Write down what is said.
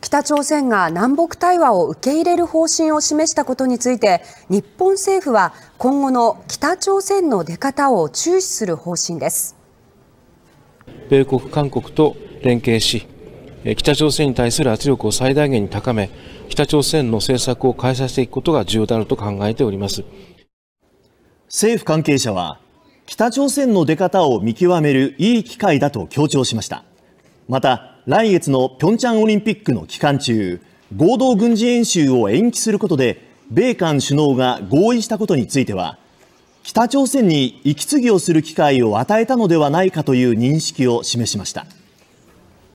北朝鮮が南北対話を受け入れる方針を示したことについて日本政府は今後の北朝鮮の出方を注視する方針です米国、韓国と連携し北朝鮮に対する圧力を最大限に高め北朝鮮の政策を変えさせていくことが重要であると考えております政府関係者は北朝鮮の出方を見極めるいい機会だと強調しましたまた来月のピョンチャンオリンピックの期間中合同軍事演習を延期することで米韓首脳が合意したことについては北朝鮮に息継ぎをする機会を与えたのではないかという認識を示しました。